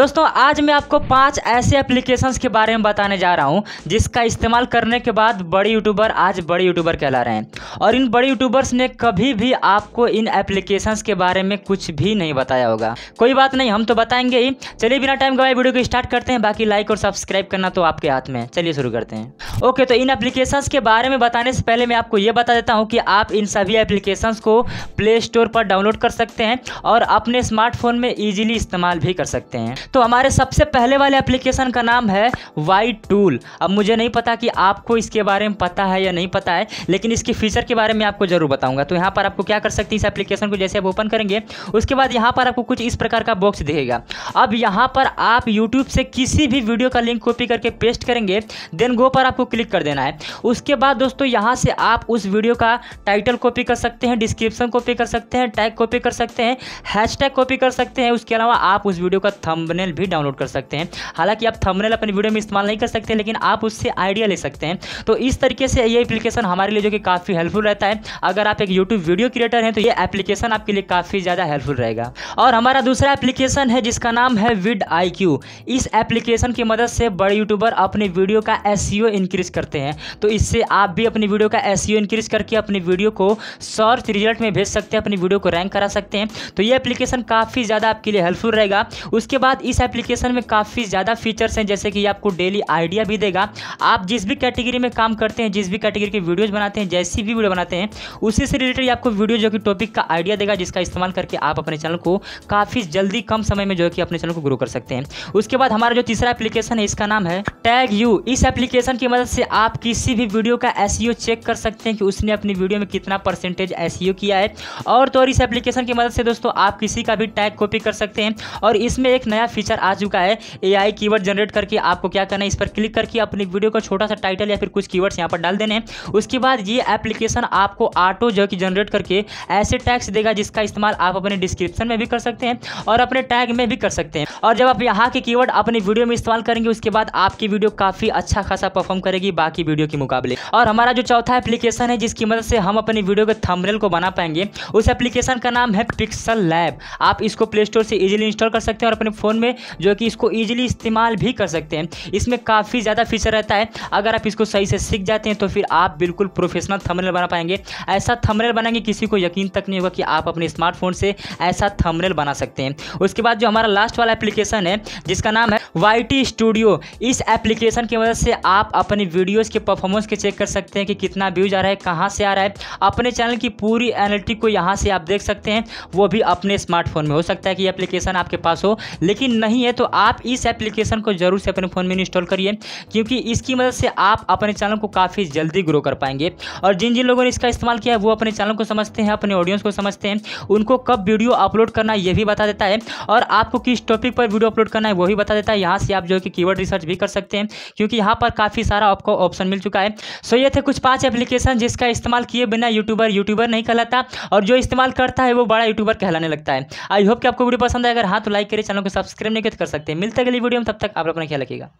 दोस्तों आज मैं आपको पांच ऐसे एप्लीकेशंस के बारे में बताने जा रहा हूं जिसका इस्तेमाल करने के बाद बड़े यूट्यूबर आज बड़े यूट्यूबर कहला रहे हैं और इन बड़े यूट्यूबर्स ने कभी भी आपको इन एप्लीकेशंस के बारे में कुछ भी नहीं बताया होगा कोई बात नहीं हम तो बताएंगे ही चलिए बिना टाइम गवाए वीडियो को स्टार्ट करते हैं बाकी लाइक और सब्सक्राइब करना तो आपके हाथ में है चलिए शुरू करते हैं ओके तो इन एप्लीकेशंस के बारे में बताने से पहले मैं आपको ये बता देता हूँ कि आप इन सभी एप्लीकेशंस को प्ले स्टोर पर डाउनलोड कर सकते हैं और अपने स्मार्टफोन में ईजिली इस्तेमाल भी कर सकते हैं तो हमारे सबसे पहले वाले एप्लीकेशन का नाम है वाई टूल अब मुझे नहीं पता कि आपको इसके बारे में पता है या नहीं पता है लेकिन इसके फीचर के बारे में आपको जरूर बताऊंगा तो यहाँ पर आपको क्या कर सकती है इस एप्लीकेशन को जैसे आप ओपन करेंगे उसके बाद यहाँ पर आपको कुछ इस प्रकार का बॉक्स दिखेगा अब यहाँ पर आप यूट्यूब से किसी भी वीडियो का लिंक कॉपी करके पेस्ट करेंगे देन गो पर आपको क्लिक कर देना है उसके बाद दोस्तों यहाँ से आप उस वीडियो का टाइटल कॉपी कर सकते हैं डिस्क्रिप्शन कॉपी कर सकते हैं टैग कॉपी कर सकते हैं हैश कॉपी कर सकते हैं उसके अलावा आप उस वीडियो का थंबनेल थंबनेल भी डाउनलोड कर सकते हैं हालांकि आप थंबनेल अपनी वीडियो में इस्तेमाल नहीं कर सकते लेकिन आप उससे आइडिया ले सकते हैं तो इस तरीके से ये एप्लीकेशन हमारे लिए जो कि काफ़ी हेल्पफुल रहता है अगर आप एक यूट्यूब वीडियो क्रिएटर हैं तो ये एप्लीकेशन आपके लिए काफ़ी ज़्यादा हेल्पफुल रहेगा और हमारा दूसरा एप्लीकेशन है जिसका नाम है विड आई इस एप्लीकेशन की मदद से बड़े यूट्यूबर अपने वीडियो का एस इंक्रीज e करते हैं तो इससे आप भी अपनी वीडियो का एस इंक्रीज e करके अपनी वीडियो को सर्च रिजल्ट में भेज सकते हैं अपनी वीडियो को रैंक करा सकते हैं तो ये एप्लीकेशन काफ़ी ज़्यादा आपके लिए हेल्पफुल रहेगा उसके बाद बाद इस एप्लीकेशन में काफ़ी ज़्यादा फीचर्स हैं जैसे कि आपको डेली आइडिया भी देगा आप जिस भी कैटेगरी में काम करते हैं जिस भी कैटेगरी की वीडियोज़ बनाते हैं जैसी भी वीडियो बनाते हैं उसी से रिलेटेड आपको वीडियो जो कि टॉपिक का आइडिया देगा जिसका इस्तेमाल करके आप अपने चैनल को काफ़ी जल्दी कम समय में जो है कि अपने चैनल को ग्रो कर सकते हैं उसके बाद हमारा जो तीसरा एप्लीकेशन है इसका नाम है टैग यू इस एप्लीकेशन की मदद से आप किसी भी वीडियो का एस चेक e कर सकते हैं कि उसने अपनी वीडियो में कितना परसेंटेज एस e किया है और तो और इस एप्लीकेशन की मदद से दोस्तों आप किसी का भी टैग कॉपी कर सकते हैं और इसमें एक नया नया फीचर आ चुका है ए आई कीवर्ड जनरेट करके आपको क्या करना है इस पर क्लिक करके अपनी वीडियो का छोटा सा टाइटल या फिर कुछ कीवर्ड्स यहाँ पर डाल देने उसके बाद ये एप्लीकेशन आपको ऑटो जो कि जनरेट करके ऐसे टैग्स देगा जिसका इस्तेमाल आप अपने डिस्क्रिप्शन में भी कर सकते हैं और अपने टैग में भी कर सकते हैं और जब आप यहाँ के कीवर्ड अपने वीडियो में इस्तेमाल करेंगे उसके बाद आपकी वीडियो काफ़ी अच्छा खासा परफॉर्म करेगी बाकी वीडियो के मुकाबले और हमारा जो चौथा एप्लीकेशन है जिसकी मदद से हम अपनी वीडियो के थंबनेल को बना पाएंगे उस एप्लीकेशन का नाम है पिक्सल लैब आप इसको प्ले स्टोर से इजीली इंस्टॉल कर सकते हैं और अपने फोन में जो कि इसको ईजिली इस्तेमाल भी कर सकते हैं इसमें काफ़ी ज़्यादा फीचर रहता है अगर आप इसको सही से सीख जाते हैं तो फिर आप बिल्कुल प्रोफेशनल थमरेल बना पाएंगे ऐसा थमरेल बनाएंगे किसी को यकीन तक नहीं होगा कि आप अपने स्मार्टफोन से ऐसा थमरेल बना सकते हैं उसके बाद जो हमारा लास्ट वाला एप्लीकेशन है जिसका नाम है वाई स्टूडियो इस एप्लीकेशन की मदद से आप अपनी वीडियोस के परफॉर्मेंस के चेक कर सकते हैं कि कितना व्यूज आ रहा है कहाँ से आ रहा है अपने चैनल की पूरी एनालिटिक को यहाँ से आप देख सकते हैं वो भी अपने स्मार्टफोन में हो सकता है कि एप्लीकेशन आपके पास हो लेकिन नहीं है तो आप इस एप्लीकेशन को जरूर से अपने फ़ोन में इंस्टॉल करिए क्योंकि इसकी मदद से आप अपने चैनल को काफ़ी जल्दी ग्रो कर पाएंगे और जिन जिन लोगों ने इसका इस्तेमाल किया है वो अपने चैनल को समझते हैं अपने ऑडियंस को समझते हैं उनको कब वीडियो अपलोड करना है ये भी बता देता है और आपको किस टॉपिक पर वीडियो अपलोड करना है वो भी बता देता है यहाँ से आप जो है कि कीवर्ड रिसर्च भी कर सकते हैं क्योंकि यहाँ पर काफ़ी सारा आपको ऑप्शन मिल चुका है सो ये थे कुछ पाँच एप्लीकेशन जिसका इस्तेमाल किए बिना यूट्यूबर यूट्यूबर नहीं कहलाता और जो इस्तेमाल करता है वो बड़ा यूट्यूबर कहलाने लगता है आई होप कि आपको वीडियो पसंद है अगर हाँ तो लाइक करिए चैनल को सब्सक्राइब सब्सक्राइब नहीं तो कर सकते मिलते अगली वीडियो में तब तक आप अपना ख्याल रखिएगा